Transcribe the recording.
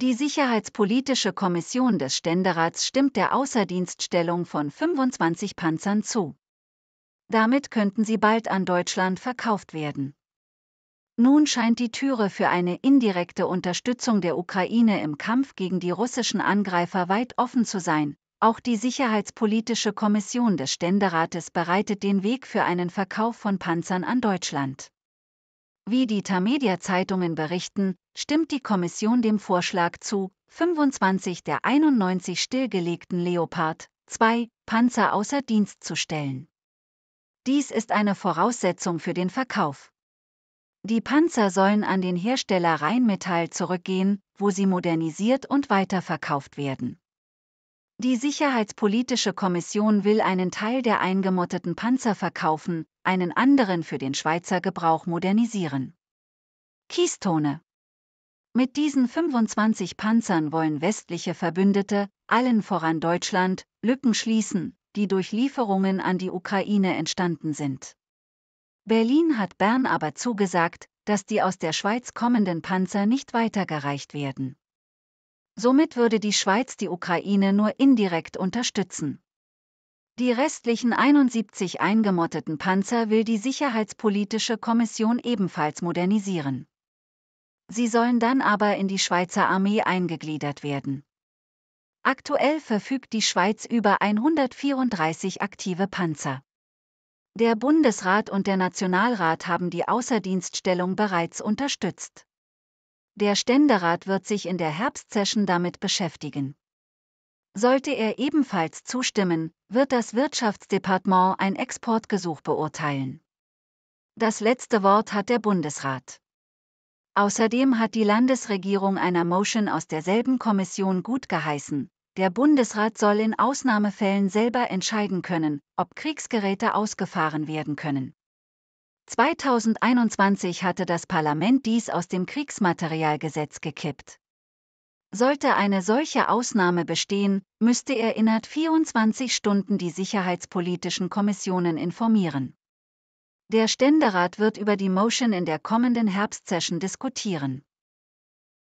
Die Sicherheitspolitische Kommission des Ständerats stimmt der Außerdienststellung von 25 Panzern zu. Damit könnten sie bald an Deutschland verkauft werden. Nun scheint die Türe für eine indirekte Unterstützung der Ukraine im Kampf gegen die russischen Angreifer weit offen zu sein. Auch die Sicherheitspolitische Kommission des Ständerates bereitet den Weg für einen Verkauf von Panzern an Deutschland. Wie die Tamedia-Zeitungen berichten, stimmt die Kommission dem Vorschlag zu, 25 der 91 stillgelegten Leopard 2 Panzer außer Dienst zu stellen. Dies ist eine Voraussetzung für den Verkauf. Die Panzer sollen an den Hersteller Rheinmetall zurückgehen, wo sie modernisiert und weiterverkauft werden. Die Sicherheitspolitische Kommission will einen Teil der eingemotteten Panzer verkaufen, einen anderen für den Schweizer Gebrauch modernisieren. Keystone Mit diesen 25 Panzern wollen westliche Verbündete, allen voran Deutschland, Lücken schließen, die durch Lieferungen an die Ukraine entstanden sind. Berlin hat Bern aber zugesagt, dass die aus der Schweiz kommenden Panzer nicht weitergereicht werden. Somit würde die Schweiz die Ukraine nur indirekt unterstützen. Die restlichen 71 eingemotteten Panzer will die Sicherheitspolitische Kommission ebenfalls modernisieren. Sie sollen dann aber in die Schweizer Armee eingegliedert werden. Aktuell verfügt die Schweiz über 134 aktive Panzer. Der Bundesrat und der Nationalrat haben die Außerdienststellung bereits unterstützt. Der Ständerat wird sich in der Herbstsession damit beschäftigen. Sollte er ebenfalls zustimmen, wird das Wirtschaftsdepartement ein Exportgesuch beurteilen. Das letzte Wort hat der Bundesrat. Außerdem hat die Landesregierung einer Motion aus derselben Kommission gut geheißen. Der Bundesrat soll in Ausnahmefällen selber entscheiden können, ob Kriegsgeräte ausgefahren werden können. 2021 hatte das Parlament dies aus dem Kriegsmaterialgesetz gekippt. Sollte eine solche Ausnahme bestehen, müsste er innerhalb 24 Stunden die sicherheitspolitischen Kommissionen informieren. Der Ständerat wird über die Motion in der kommenden Herbstsession diskutieren.